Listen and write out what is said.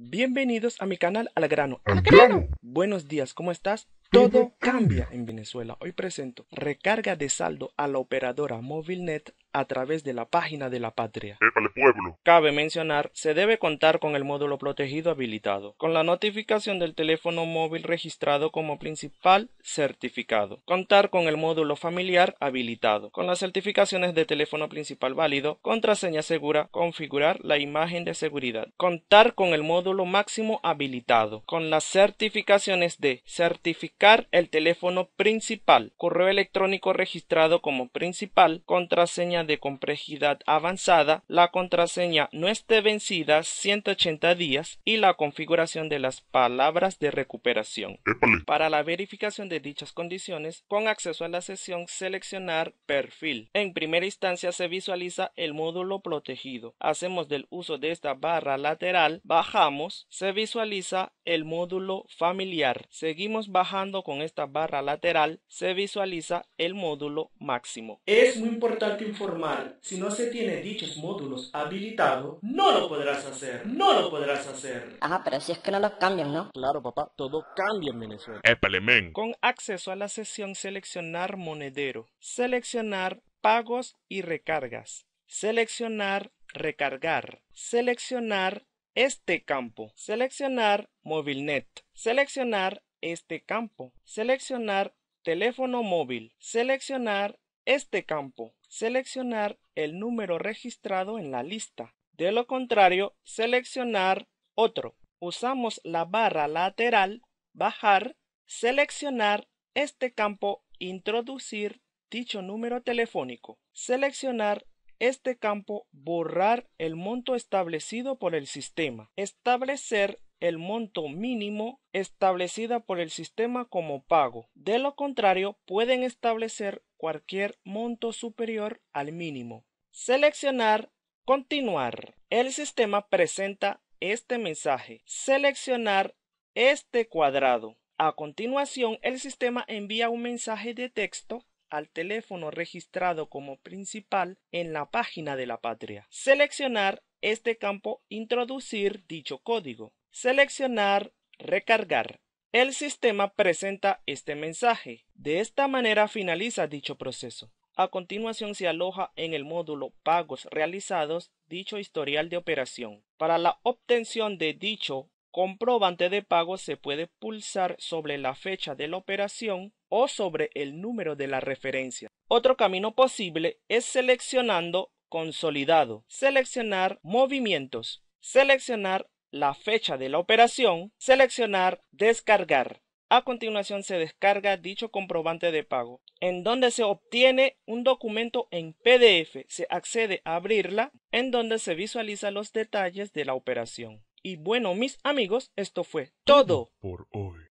Bienvenidos a mi canal Al Grano. Al Grano. Buenos días, ¿cómo estás? Todo cambia en Venezuela. Hoy presento recarga de saldo a la operadora net a través de la página de la patria. Épale, pueblo. Cabe mencionar, se debe contar con el módulo protegido habilitado, con la notificación del teléfono móvil registrado como principal certificado, contar con el módulo familiar habilitado, con las certificaciones de teléfono principal válido, contraseña segura, configurar la imagen de seguridad, contar con el módulo máximo habilitado, con las certificaciones de certificado el teléfono principal, correo electrónico registrado como principal, contraseña de complejidad avanzada, la contraseña no esté vencida 180 días y la configuración de las palabras de recuperación. Para la verificación de dichas condiciones, con acceso a la sesión seleccionar perfil. En primera instancia se visualiza el módulo protegido. Hacemos del uso de esta barra lateral, bajamos, se visualiza el módulo familiar. Seguimos bajando con esta barra lateral se visualiza el módulo máximo. Es muy importante informar, si no se tiene dichos módulos habilitados, no lo podrás hacer, no lo podrás hacer. Ajá, pero si es que no los cambian, ¿no? Claro, papá, todo cambia en Venezuela. Épale, Con acceso a la sesión seleccionar monedero, seleccionar pagos y recargas, seleccionar recargar, seleccionar este campo, seleccionar net. seleccionar este campo. Seleccionar teléfono móvil. Seleccionar este campo. Seleccionar el número registrado en la lista. De lo contrario, seleccionar otro. Usamos la barra lateral, bajar, seleccionar este campo, introducir dicho número telefónico. Seleccionar este campo, borrar el monto establecido por el sistema. Establecer el monto mínimo establecida por el sistema como pago. De lo contrario, pueden establecer cualquier monto superior al mínimo. Seleccionar Continuar. El sistema presenta este mensaje. Seleccionar este cuadrado. A continuación, el sistema envía un mensaje de texto al teléfono registrado como principal en la página de la patria. Seleccionar este campo, introducir dicho código. Seleccionar Recargar. El sistema presenta este mensaje. De esta manera finaliza dicho proceso. A continuación se aloja en el módulo Pagos realizados dicho historial de operación. Para la obtención de dicho comprobante de pago se puede pulsar sobre la fecha de la operación o sobre el número de la referencia. Otro camino posible es seleccionando Consolidado, seleccionar Movimientos, seleccionar la fecha de la operación, seleccionar Descargar. A continuación se descarga dicho comprobante de pago, en donde se obtiene un documento en PDF, se accede a abrirla, en donde se visualiza los detalles de la operación. Y bueno, mis amigos, esto fue todo por hoy.